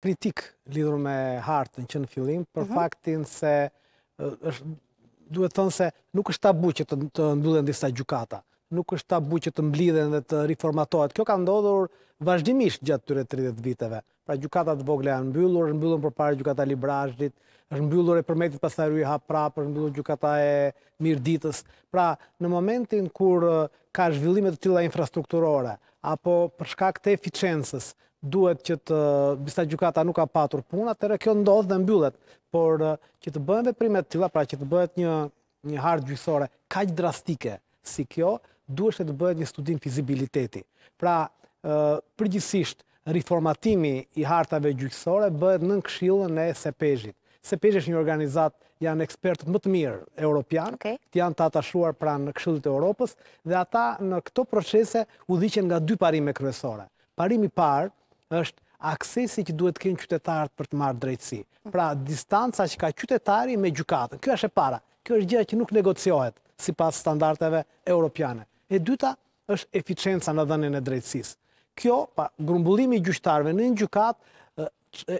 kritik lidur me hartën që në fillim, për mhm. faktin se duhet thënë se nuk është tabu që të ndullen disa gjukata, nuk është tabu që të mblidhen dhe të reformatohet. Kjo ka ndodhur vazhdimisht gjatë tyre 30 viteve. Pra gjukatat vogle janë mbyllur, është mbyllur për pare gjukata librajshdit, është mbyllur e përmetit pasaj rujë hap prap, është mbyllur gjukata e mirë ditës. Pra në momentin kur ka zhvillimet të tila infrastrukturore, apo përshka këte eficiencës, duhet që të bista gjukata nuk ka patur puna, të rekjo ndodhë dhe mbyllet, por që të bëhen primet të tila, pra që të bëhet një, një hartë gjysore, kaqë drastike si kjo, duhet që të bëhet një studim fizibiliteti. Pra, përgjithsisht reformatimi i hartave gjyqësore bëhet në këshillën e SEPEZ-it. është një organizat, janë ekspertët më të mirë europian, të janë të atashuar pranë në këshillit e Europës, dhe ata në këto procese u dhikjen nga dy parime kryesore. Parimi parë është aksesi që duhet kënë qytetarët për të marrë drejtësi. Pra, distanca që ka qytetari me gjukatën. Kjo është e para. Kjo është gjitha që nuk negociohet si pas standarteve europiane. E dyta është eficienca në dhenin e drejtësisë kjo, pa grumbullimi i gjyqtarëve në një gjykat, e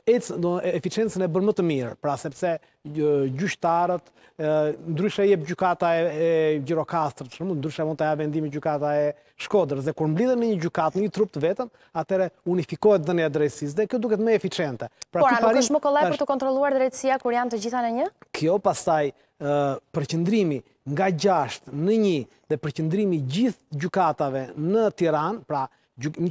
eficiencën e bërë më të mirë, pra sepse gjyqtarët, ndryshe jep gjykata e, e Gjirokastrë, ndryshe mund të ja vendimi gjykata e Shkodrës, dhe kur mblidhen në një gjukat, në një trup të vetën, atëre unifikohet dhe një drejtsis, dhe kjo duket më eficiente. Pra, Por, a nuk është më kolaj për të kontroluar drejtsia kur janë të gjitha në një? Kjo pasaj përqëndrimi nga gjasht në një dhe përqëndrimi gjithë gjykatave në Tiran, pra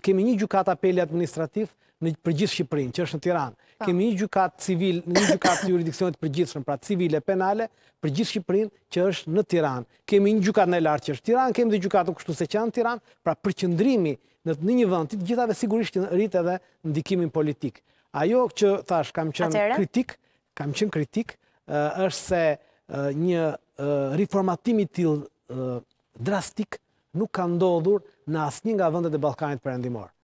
kemi një gjukat apeli administrativ në gjithë Shqipërin, që është në Tiran. Kemi një gjukat civil, një gjukat juridikcionit përgjithshëm, pra civile, penale, gjithë Shqipërin, që është në Tiran. Kemi një gjukat në lartë që është Tiran, kemi dhe gjukat në kushtu se që në Tiran, pra përqëndrimi në një vënd, të gjithave sigurisht në rritë edhe ndikimin politik. Ajo që thash, kam qënë kritik, kam qënë kritik, është se një reformatimi til drastik, nuk ka ndodhur në asë një nga vëndet e Balkanit për